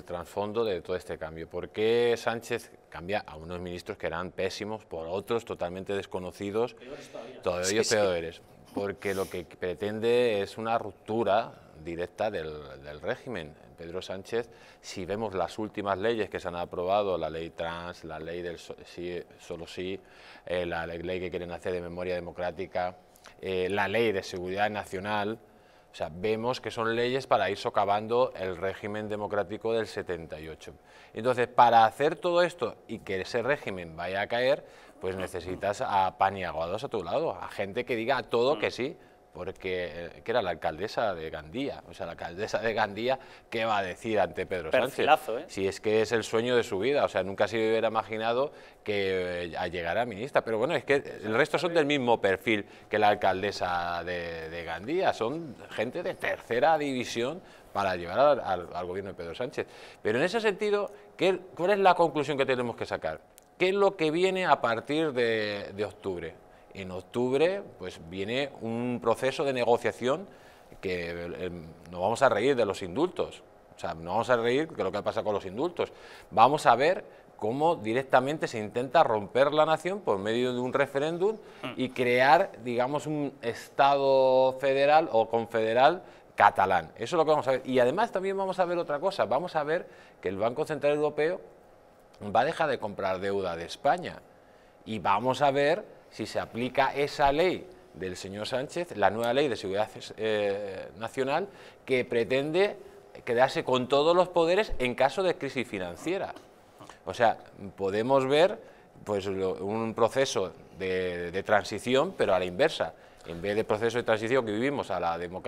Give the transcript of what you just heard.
El trasfondo de todo este cambio. ¿Por qué Sánchez cambia a unos ministros que eran pésimos por otros totalmente desconocidos? todavía. Todavía ellos peores. Porque lo que pretende es una ruptura directa del, régimen. Pedro Sánchez, si vemos las últimas leyes que se han aprobado, la ley trans, la ley del sí, solo sí, eh, la ley que quieren hacer de memoria democrática, eh, la ley de seguridad nacional, o sea, vemos que son leyes para ir socavando el régimen democrático del 78. Entonces, para hacer todo esto y que ese régimen vaya a caer, pues necesitas a paniaguados a tu lado, a gente que diga a todo mm. que sí, porque eh, que era la alcaldesa de Gandía, o sea, la alcaldesa de Gandía, ¿qué va a decir ante Pedro Sánchez? ¿eh? Si es que es el sueño de su vida, o sea, nunca se hubiera imaginado que eh, llegara ministra, pero bueno, es que el resto son del mismo perfil que la alcaldesa de, Gandía, son gente de tercera división para llevar al, gobierno de Pedro Sánchez. Pero en ese sentido, ¿cuál es la conclusión que tenemos que sacar? ¿Qué es lo que viene a partir de octubre? en octubre pues viene un proceso de negociación que eh, no nos vamos a reír de los indultos. O sea, no vamos a reír de lo que pasa con los indultos. Vamos a ver cómo directamente se intenta romper la nación por medio de un referéndum mm. y crear, digamos, un Estado federal o confederal catalán. Eso es lo que vamos a ver. Y además también vamos a ver otra cosa. Vamos a ver que el Banco Central Europeo va a dejar de comprar deuda de España. Y vamos a ver si se aplica esa ley del señor Sánchez, la nueva ley de seguridad eh, nacional, que pretende quedarse con todos los poderes en caso de crisis financiera. O sea, podemos ver pues, un proceso de, transición, pero a la inversa. En vez de proceso de transición que vivimos a la democracia,